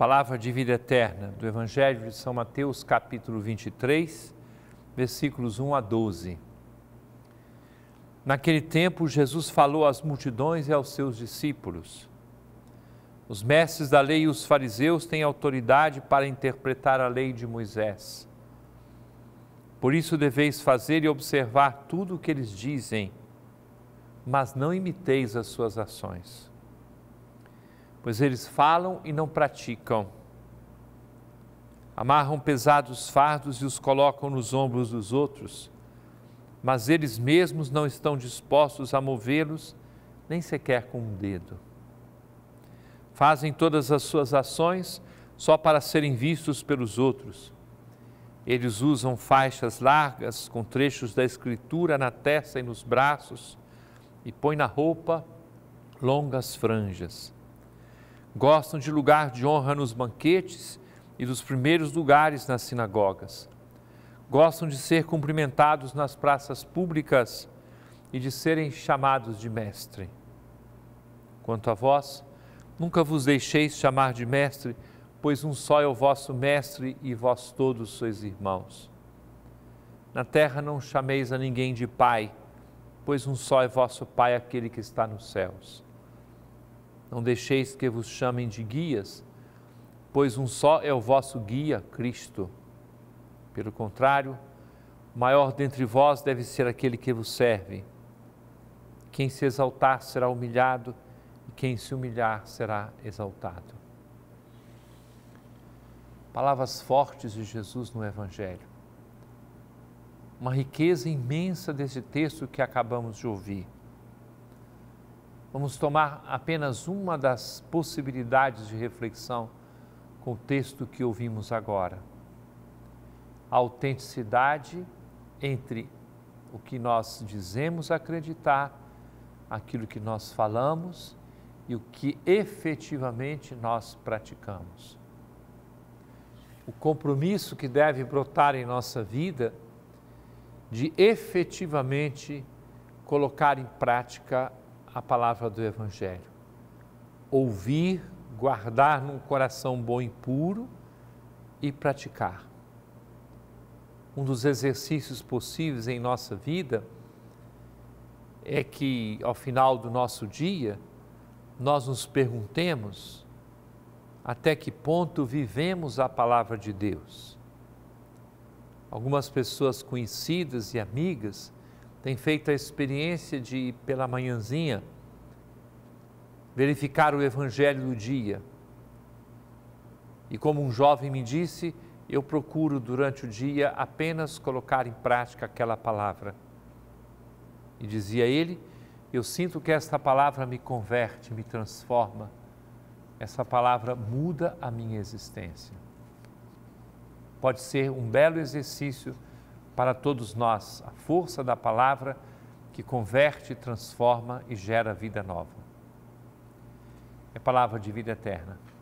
Palavra de vida eterna do Evangelho de São Mateus, capítulo 23, versículos 1 a 12. Naquele tempo, Jesus falou às multidões e aos seus discípulos: Os mestres da lei e os fariseus têm autoridade para interpretar a lei de Moisés. Por isso deveis fazer e observar tudo o que eles dizem, mas não imiteis as suas ações pois eles falam e não praticam. Amarram pesados fardos e os colocam nos ombros dos outros, mas eles mesmos não estão dispostos a movê-los, nem sequer com um dedo. Fazem todas as suas ações só para serem vistos pelos outros. Eles usam faixas largas com trechos da escritura na testa e nos braços e põem na roupa longas franjas Gostam de lugar de honra nos banquetes e dos primeiros lugares nas sinagogas. Gostam de ser cumprimentados nas praças públicas e de serem chamados de mestre. Quanto a vós, nunca vos deixeis chamar de mestre, pois um só é o vosso mestre e vós todos sois irmãos. Na terra não chameis a ninguém de pai, pois um só é vosso pai, aquele que está nos céus. Não deixeis que vos chamem de guias, pois um só é o vosso guia, Cristo. Pelo contrário, o maior dentre vós deve ser aquele que vos serve. Quem se exaltar será humilhado, e quem se humilhar será exaltado. Palavras fortes de Jesus no Evangelho. Uma riqueza imensa desse texto que acabamos de ouvir Vamos tomar apenas uma das possibilidades de reflexão com o texto que ouvimos agora. A autenticidade entre o que nós dizemos acreditar, aquilo que nós falamos e o que efetivamente nós praticamos. O compromisso que deve brotar em nossa vida de efetivamente colocar em prática a palavra do Evangelho. Ouvir, guardar num coração bom e puro e praticar. Um dos exercícios possíveis em nossa vida é que, ao final do nosso dia, nós nos perguntemos até que ponto vivemos a palavra de Deus. Algumas pessoas conhecidas e amigas tem feito a experiência de, ir pela manhãzinha, verificar o evangelho do dia. E como um jovem me disse, eu procuro durante o dia apenas colocar em prática aquela palavra. E dizia ele: Eu sinto que esta palavra me converte, me transforma. Essa palavra muda a minha existência. Pode ser um belo exercício para todos nós a força da palavra que converte, transforma e gera vida nova. É palavra de vida eterna.